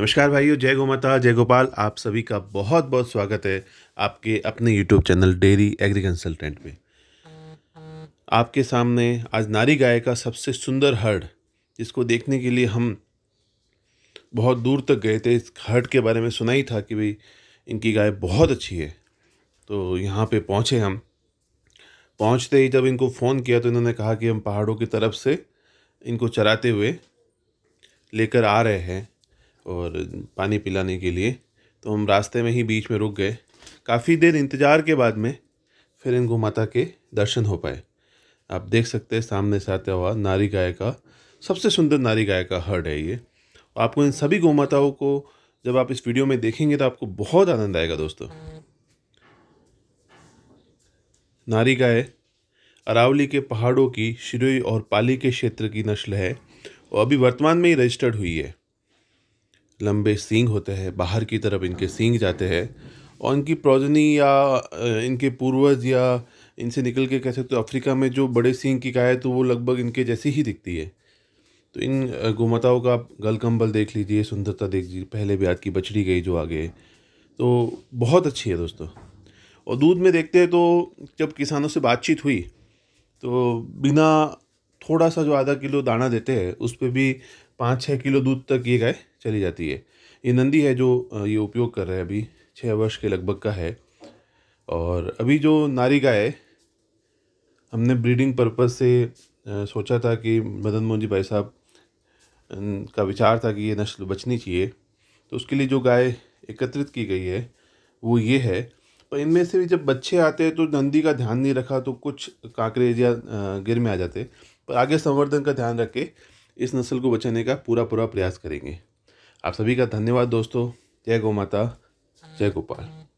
नमस्कार भाइयों जय गो माता जय गोपाल आप सभी का बहुत बहुत स्वागत है आपके अपने YouTube channel dairy agri consultant में आपके सामने आज नारी गाय का सबसे सुंदर हर्ड जिसको देखने के लिए हम बहुत दूर तक गए थे इस हर्ड के बारे में सुना ही था कि भाई इनकी गाय बहुत अच्छी है तो यहाँ पे पहुँचे हम पहुँचते ही जब इनको फ़ोन किया तो इन्होंने कहा कि हम पहाड़ों की तरफ से इनको चराते हुए लेकर आ रहे हैं और पानी पिलाने के लिए तो हम रास्ते में ही बीच में रुक गए काफ़ी देर इंतज़ार के बाद में फिर इनको माता के दर्शन हो पाए आप देख सकते हैं सामने से आते हुआ नारी गाय का सबसे सुंदर नारी गाय का हर्ड है ये आपको इन सभी माताओं को जब आप इस वीडियो में देखेंगे तो आपको बहुत आनंद आएगा दोस्तों नारी गाय अरावली के पहाड़ों की शिरोई और पाली के क्षेत्र की नस्ल है और अभी वर्तमान में ही रजिस्टर्ड हुई है लंबे सींग होते हैं बाहर की तरफ इनके सींग जाते हैं और इनकी प्रोजनी या इनके पूर्वज या इनसे निकल के कह सकते हो अफ्रीका में जो बड़े सींग की गाय है तो वो लगभग इनके जैसी ही दिखती है तो इन गोमाताओं का आप गल कम्बल देख लीजिए सुंदरता देख लीजिए पहले भी आज की बछड़ी गई जो आगे तो बहुत अच्छी है दोस्तों और दूध में देखते हैं तो जब किसानों से बातचीत हुई तो बिना थोड़ा सा जो आधा किलो दाना देते हैं उस पर भी पाँच छः किलो दूध तक ये गए चली जाती है ये नंदी है जो ये उपयोग कर रहे हैं अभी छः वर्ष के लगभग का है और अभी जो नारी गाय हमने ब्रीडिंग पर्पज़ से सोचा था कि मदन मोहन जी भाई साहब का विचार था कि ये नस्ल बचनी चाहिए तो उसके लिए जो गाय एकत्रित की गई है वो ये है पर इनमें से भी जब बच्चे आते हैं तो नंदी का ध्यान नहीं रखा तो कुछ कांकरेज या गिर में आ जाते पर आगे संवर्धन का ध्यान रख के इस नस्ल को बचाने का पूरा पूरा प्रयास करेंगे आप सभी का धन्यवाद दोस्तों जय गौ माता जय गोपाल